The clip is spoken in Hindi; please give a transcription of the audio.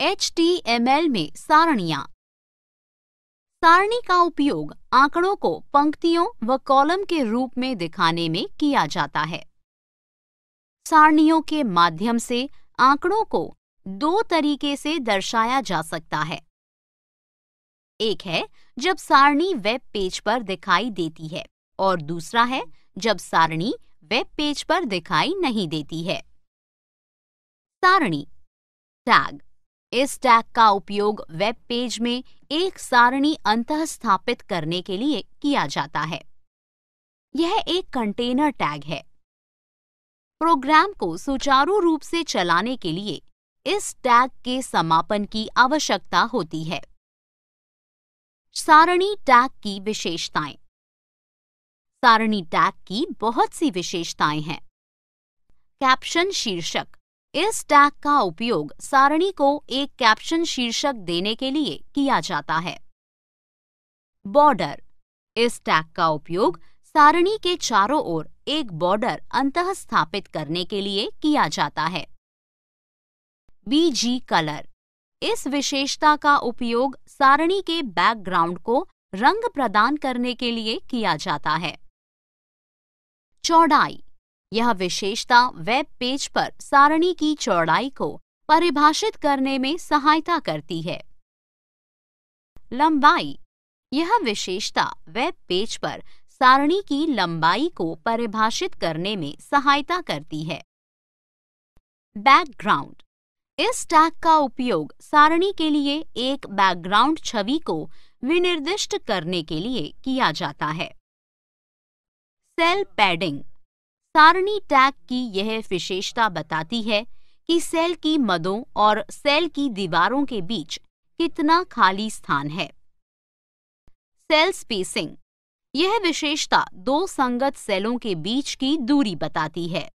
एच में सारणिया सारणी का उपयोग आंकड़ों को पंक्तियों व कॉलम के रूप में दिखाने में किया जाता है सारणियों के माध्यम से आंकड़ों को दो तरीके से दर्शाया जा सकता है एक है जब सारणी वेब पेज पर दिखाई देती है और दूसरा है जब सारणी वेब पेज पर दिखाई नहीं देती है सारणी टैग इस टैग का उपयोग वेब पेज में एक सारणी अंत स्थापित करने के लिए किया जाता है यह एक कंटेनर टैग है प्रोग्राम को सुचारू रूप से चलाने के लिए इस टैग के समापन की आवश्यकता होती है सारणी टैग की विशेषताएं सारणी टैग की बहुत सी विशेषताएं हैं कैप्शन शीर्षक इस टैग का उपयोग सारणी को एक कैप्शन शीर्षक देने के लिए किया जाता है बॉर्डर इस टैग का उपयोग सारणी के चारों ओर एक बॉर्डर अंत स्थापित करने के लिए किया जाता है बीजी कलर इस विशेषता का उपयोग सारणी के बैकग्राउंड को रंग प्रदान करने के लिए किया जाता है चौड़ाई यह विशेषता वेब पेज पर सारणी की चौड़ाई को परिभाषित करने में सहायता करती है लंबाई यह विशेषता वेब पेज पर सारणी की लंबाई को परिभाषित करने में सहायता करती है बैकग्राउंड इस टैग का उपयोग सारणी के लिए एक बैकग्राउंड छवि को विनिर्दिष्ट करने के लिए किया जाता है सेल पैडिंग सारणी टैग की यह विशेषता बताती है कि सेल की मदों और सेल की दीवारों के बीच कितना खाली स्थान है सेल स्पेसिंग यह विशेषता दो संगत सेलों के बीच की दूरी बताती है